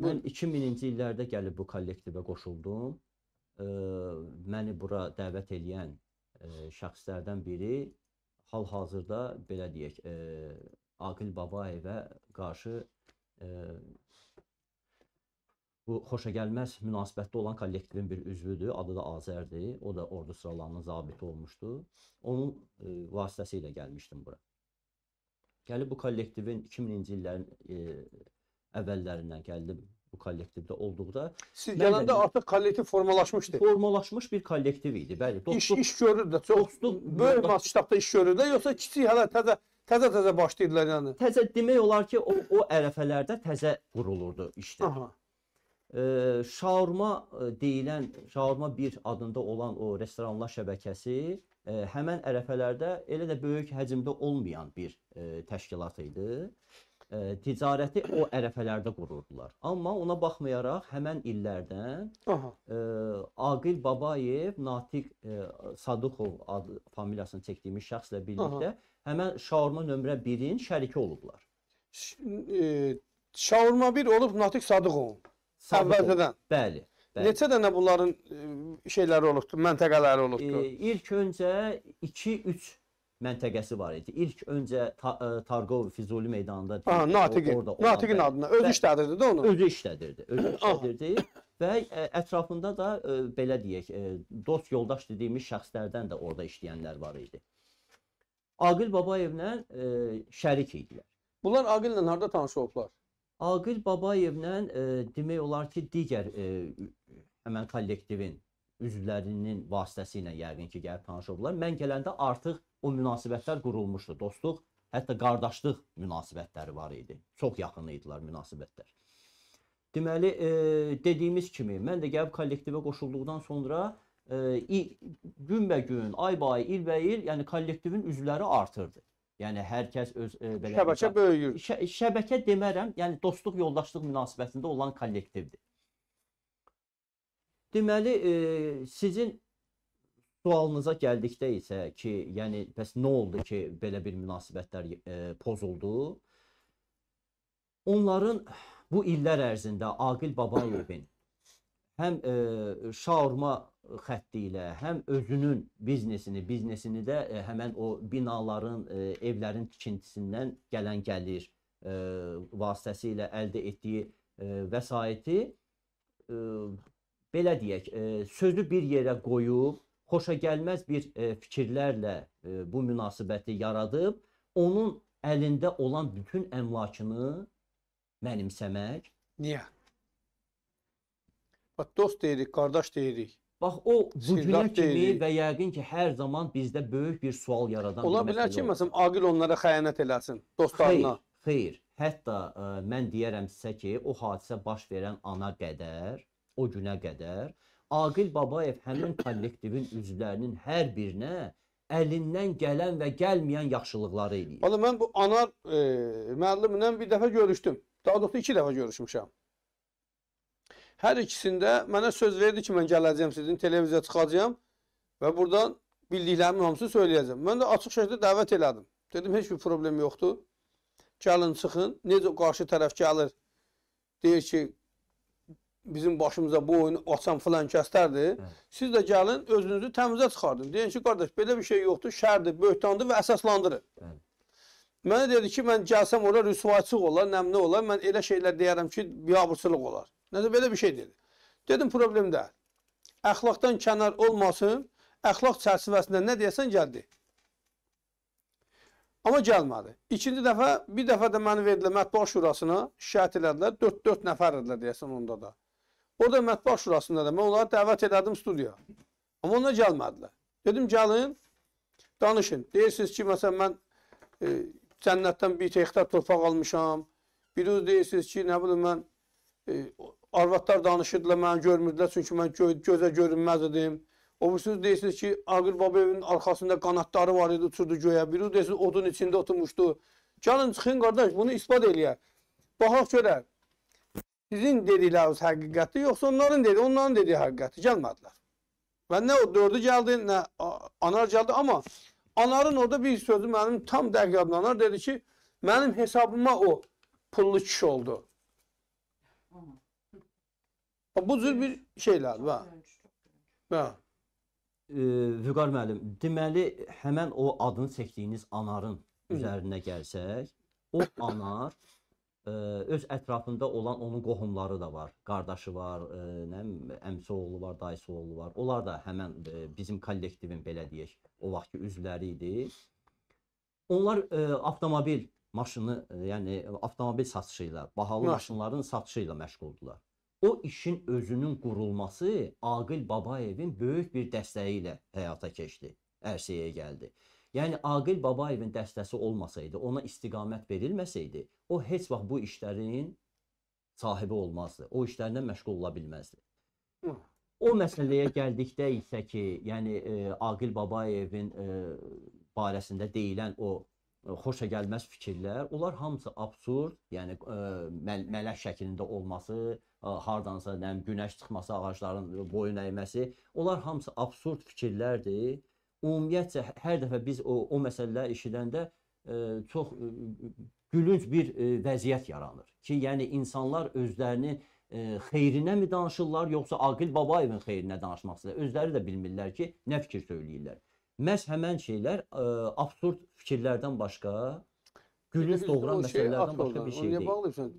Mən 2000-ci illərdə gəlib bu kollektivə qoşuldum. E, məni bura dəvət eləyən e, şəxslərdən biri hal-hazırda belə deyək, e, Aqil Babayevə qarşı e, bu xoşagəlməz münasibətdə olan kollektivin bir üzvüdür. Adı da Azərdir. O da ordu sıralarının zabiti olmuşdu. Onun e, vasitəsilə gəlmişdim bura. Gəlib bu kollektivin 2000-ci illərin e, əvvəllərindən gəldim bu kollektivdə olduqda. Siz gələndə artıq kollektiv formalaşmışdı. Formalaşmış bir kollektiv idi. Bəli, dostluq. İş, iş görürdü də çox. Dostluq böyük masштабda iş görürdü, yoxsa kiçik hələ təzə təzə-təzə başlayırdılar yəni. Təzə demək olar ki, o o ərəfələrdə təzə qurulurdu işdə. Aha. E, şaurma deyilən, şaurma bir adında olan o restoranlar şəbəkəsi e, həmin ərəfələrdə elə də böyük həcmdə olmayan bir e, təşkilat idi ə, e, ticarəti o ərəfələrdə qururdular. Amma ona baxmayaraq həmin illərdən Aha. ə, e, Aqil Babayev, Natiq ə, e, Sadıqov ad familiyasını çəkdiyimiz şəxslə birlikdə Aha. həmin şaurma nömrə 1-in şəriki olublar. Ş şaurma 1 olub Natiq Sadıqov. Əvvəlcədən. Bəli. Bəli. Neçə dənə bunların şeyləri olubdu, məntəqələri olubdu? E, ilk öncə 2-3 məntəqəsi var idi. İlk öncə ta e, Targov Füzuli meydanında Aha, Natiqin, orada Natiqin adına özü işlədirdi də onu. Özü işlədirdi, özü işlədirdi. Və e, ətrafında da e, belə deyək, dost yoldaş dediyimiz şəxslərdən də orada işləyənlər var idi. Aqil Babayevlə şərik idilər. Bunlar Aqillə harda tanış olublar? Aqil Babayevlə demək olar ki, digər həmən kollektivin üzvlərinin vasitəsilə yəqin ki, gəlib tanış oldular. Mən gələndə artıq o münasibətlər qurulmuşdu. Dostluq, hətta qardaşlıq münasibətləri var idi. Çox yaxın idilər münasibətlər. Deməli, e, dediyimiz kimi, mən də gəlib kollektivə qoşulduqdan sonra e, günbəgün, aybay, ilbəyil, yəni kollektivin üzvləri artırdı. Yəni hər kəs öz e, belə şəbəkə böyüyür. Şə şəbəkə demərəm, yəni dostluq, yoldaşlıq münasibətində olan kollektivdir. Deməli, e, sizin sualınıza gəldikdə isə ki, yəni bəs nə oldu ki, belə bir münasibətlər e, pozuldu? Onların bu illər ərzində Aqil Babayevin həm e, şaurma xətti ilə, həm özünün biznesini, biznesini də e, həmən o binaların, e, evlərin tikintisindən gələn gəlir e, vasitəsilə əldə etdiyi e, vəsaiti e, belə deyək, e, sözü bir yerə qoyub, xoşa gəlməz bir e, fikirlərlə e, bu münasibəti yaradıb, onun əlində olan bütün əmlakını mənimsəmək. Niyə? Bax dost deyirik, qardaş deyirik. Bax o bu günə kimi və yəqin ki, hər zaman bizdə böyük bir sual yaradan Ola bilər ki, məsələn, Aqil onlara xəyanət eləsin, dostlarına. Xeyr, xeyr. Hətta ə, mən deyərəm sizə ki, o hadisə baş verən ana qədər o günə qədər Aqil Babayev həmin kollektivin üzvlərinin hər birinə əlindən gələn və gəlməyən yaxşılıqları eləyir. Valla mən bu Anar e, müəllimlə bir dəfə görüşdüm. Daha doğrusu iki dəfə görüşmüşəm. Hər ikisində mənə söz verdi ki, mən gələcəyəm sizin televiziyaya çıxacağam və buradan bildiklərimin hamısını söyləyəcəm. Mən də açıq şəkildə dəvət elədim. Dedim, heç bir problem yoxdur. Gəlin, çıxın. Necə qarşı tərəf gəlir, deyir ki, bizim başımıza bu oyunu açan filan kəslərdir. Siz də gəlin özünüzü təmizə çıxardın. Deyin ki, qardaş, belə bir şey yoxdur, şərdir, böhtandır və əsaslandırın. Hı. Mənə dedi ki, mən gəlsəm ora rüsvaçılıq olar, nəmli olar, mən elə şeylər deyərəm ki, biabırçılıq olar. Nəsə belə bir şey dedi. Dedim, problem deyil. Əxlaqdan kənar olmasın, əxlaq çərçivəsində nə deyəsən gəldi. Amma gəlmədi. İkinci dəfə, bir dəfə də məni verdilər mətbuat şurasına, şikayət elədilər, 4-4 nəfər edilər deyəsən onda da. Orada mətbuat şurasında da mən onları dəvət edədim studiya. Amma onlar gəlmədilər. Dedim gəlin, danışın. Deyirsiniz ki, məsələn mən e, cənnətdən bir hektar torpaq almışam. Biriniz deyirsiniz ki, nə bilim mən e, arvadlar danışırdılar, məni görmürdülər çünki mən gö gözə görünməz idim. O birisiniz deyirsiniz ki, Aqil Babayevin arxasında qanadları var idi, uçurdu göyə. Biriniz deyirsiniz odun içində oturmuşdu. Gəlin çıxın qardaş, bunu isbat eləyək. Baxaq görək. Sizin dedikləriniz həqiqətdir, yoxsa onların dedi, onların dediyi həqiqətdir. Gəlmədilər. Və nə o dördü gəldi, nə anar gəldi. Amma anarın orada bir sözü mənim tam dəqiqəmdə anar dedi ki, mənim hesabıma o pullu kişi oldu. Bu cür bir şeylərdir. Bə. Bə. E, Vüqar müəllim, deməli, həmən o adını çəkdiyiniz anarın üzərinə gəlsək, o anar ə, öz ətrafında olan onun qohumları da var. Qardaşı var, ə, nə əmsi oğlu var, dayısı oğlu var. Onlar da həmin ə, bizim kollektivin belə deyək, o vaxtki üzvləri idi. Onlar ə, avtomobil maşını, ə, yəni avtomobil satışı ilə, bahalı Maş. maşınların satışı ilə məşğuldular. O işin özünün qurulması Aqil Babayevin böyük bir dəstəyi ilə həyata keçdi, ərsəyə gəldi. Yəni Aqil Babayevin dəstəsi olmasaydı, ona istiqamət verilməsəydi, o heç vaxt bu işlərin sahibi olmazdı. O işlərlə məşğul ola bilməzdi. O məsələyə gəldikdə isə ki, yəni e, Aqil Babayevin e, barəsində deyilən o e, xoşa gəlməz fikirlər, onlar hamısı absurd, yəni e, məl mələk şəklində olması, e, hardansa nə yəni, günəş çıxması, ağacların boyun əyməsi, onlar hamısı absurd fikirlərdir ümumiyyətcə hər dəfə biz o o məsələləri eşidəndə ə, e, çox ə, e, gülünc bir ə, e, vəziyyət yaranır ki, yəni insanlar özlərini ə, xeyrinə mi danışırlar, yoxsa Aqil Babayevin xeyrinə danışmaq istəyirlər. Özləri də bilmirlər ki, nə fikir söyləyirlər. Məhz həmən şeylər ə, absurd fikirlərdən başqa gülünc doğuran şey, məsələlərdən başqa bir şey deyil.